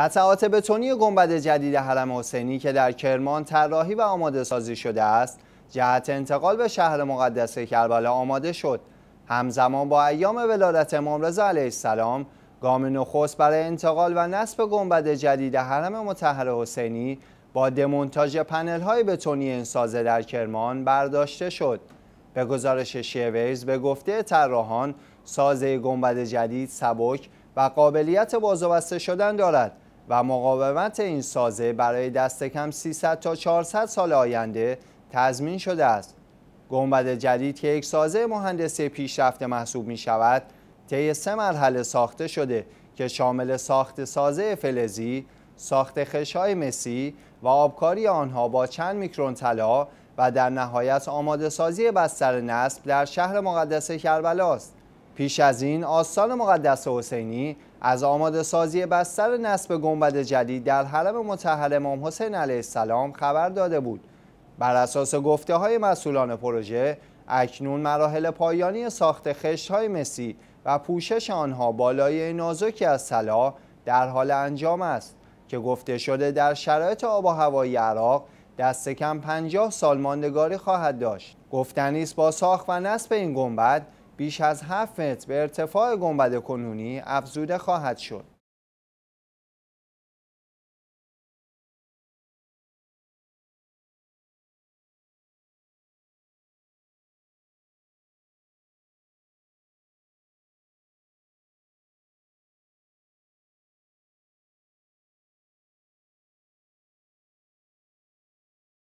قطعات بتونی گنبد جدید حرم حسینی که در کرمان طراحی و آماده سازی شده است جهت انتقال به شهر مقدس کربلا آماده شد همزمان با ایام ولادت امام رضا علیه السلام گام نخست برای انتقال و نصب گنبد جدید حرم مطهر حسینی با دمونتاژ پنل های بتونی سازه در کرمان برداشته شد به گزارش شیویز به گفته طراحان سازه گنبد جدید سبک و قابلیت بازوبسته شدن دارد و مقاومت این سازه برای دست کم 300 تا 400 سال آینده تضمین شده است. گنبد جدید که یک سازه مهندسی پیشرفته محسوب می شود، طی سه مرحله ساخته شده که شامل ساخت سازه فلزی، ساخت خشای مسی و آبکاری آنها با چند میکرون طلا و در نهایت آماده سازی بستر نصب در شهر مقدس کربلا است. پیش از این آستان مقدس حسینی از آماده سازی بستر نصب گنبد جدید در حرم متحل امام حسین علیه السلام خبر داده بود. بر اساس گفته های مسئولان پروژه اکنون مراحل پایانی ساخت خشت های مسی و پوشش آنها بالای نازکی از طلا در حال انجام است که گفته شده در شرایط آب و هوایی عراق دست کم 50 سال ماندگاری خواهد داشت. گفتنی است با ساخت و نصب این گنبد بیش از 7 متر به ارتفاع گنبد کنونی افزوده خواهد شد.